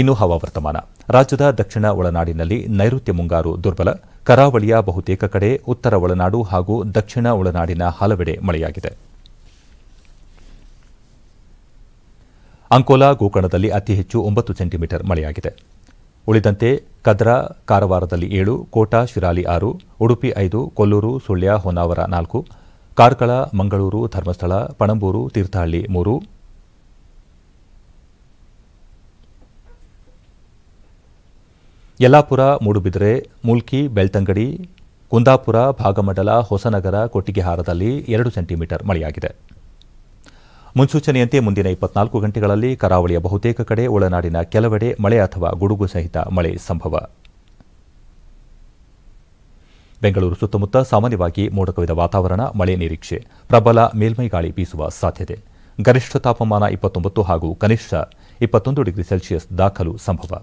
ಇನ್ನು ಹವಾವರ್ತಮಾನ ರಾಜ್ಯದ ದಕ್ಷಿಣ ಒಳನಾಡಿನಲ್ಲಿ ನೈಋತ್ಯ ಮುಂಗಾರು ದುರ್ಬಲ ಕರಾವಳಿಯ ಬಹುತೇಕ ಕಡೆ ಉತ್ತರ ಒಳನಾಡು ಹಾಗೂ ದಕ್ಷಿಣ ಒಳನಾಡಿನ ಹಲವೆಡೆ ಮಳೆಯಾಗಿದೆ ಅಂಕೋಲಾ ಗೋಕರ್ಣದಲ್ಲಿ ಅತಿ ಹೆಚ್ಚು ಒಂಬತ್ತು ಸೆಂಟಿಮೀಟರ್ ಮಳೆಯಾಗಿದೆ ಉಳಿದಂತೆ ಕದ್ರಾ ಕಾರವಾರದಲ್ಲಿ ಏಳು ಕೋಟಾ ಶಿರಾಲಿ ಆರು ಉಡುಪಿ ಐದು ಕೊಲ್ಲೂರು ಸುಳ್ಯ ಹೊನಾವರ ನಾಲ್ಕು ಕಾರ್ಕಳ ಮಂಗಳೂರು ಧರ್ಮಸ್ಥಳ ಪಣಂಬೂರು ತೀರ್ಥಹಳ್ಳಿ ಮೂರು ಯಲ್ಲಾಪುರ ಮೂಡುಬಿದಿರೆ ಮುಲ್ಕಿ ಬೆಳ್ತಂಗಡಿ ಕುಂದಾಪುರ ಭಾಗಮಂಡಲ ಹೊಸನಗರ ಕೊಟ್ಟಿಗೆಹಾರದಲ್ಲಿ ಎರಡು ಸೆಂಟಿಮೀಟರ್ ಮಳೆಯಾಗಿದೆ ಮುನ್ಸೂಚನೆಯಂತೆ ಮುಂದಿನ ಇಪ್ಪತ್ನಾಲ್ಕು ಗಂಟೆಗಳಲ್ಲಿ ಕರಾವಳಿಯ ಬಹುತೇಕ ಕಡೆ ಒಳನಾಡಿನ ಕೆಲವೆಡೆ ಮಳೆ ಅಥವಾ ಗುಡುಗು ಸಹಿತ ಮಳೆ ಸಂಭವ ಬೆಂಗಳೂರು ಸುತ್ತಮುತ್ತ ಸಾಮಾನ್ಯವಾಗಿ ಮೋಡ ಕವಿದ ವಾತಾವರಣ ಮಳೆ ನಿರೀಕ್ಷೆ ಪ್ರಬಲ ಮೇಲ್ಮೈ ಗಾಳಿ ಬೀಸುವ ಸಾಧ್ಯತೆ ಗರಿಷ್ಠ ತಾಪಮಾನ ಇಪ್ಪತ್ತೊಂಬತ್ತು ಹಾಗೂ ಕನಿಷ್ಠ ಇಪ್ಪತ್ತೊಂದು ಡಿಗ್ರಿ ಸೆಲ್ಸಿಯಸ್ ದಾಖಲು ಸಂಭವ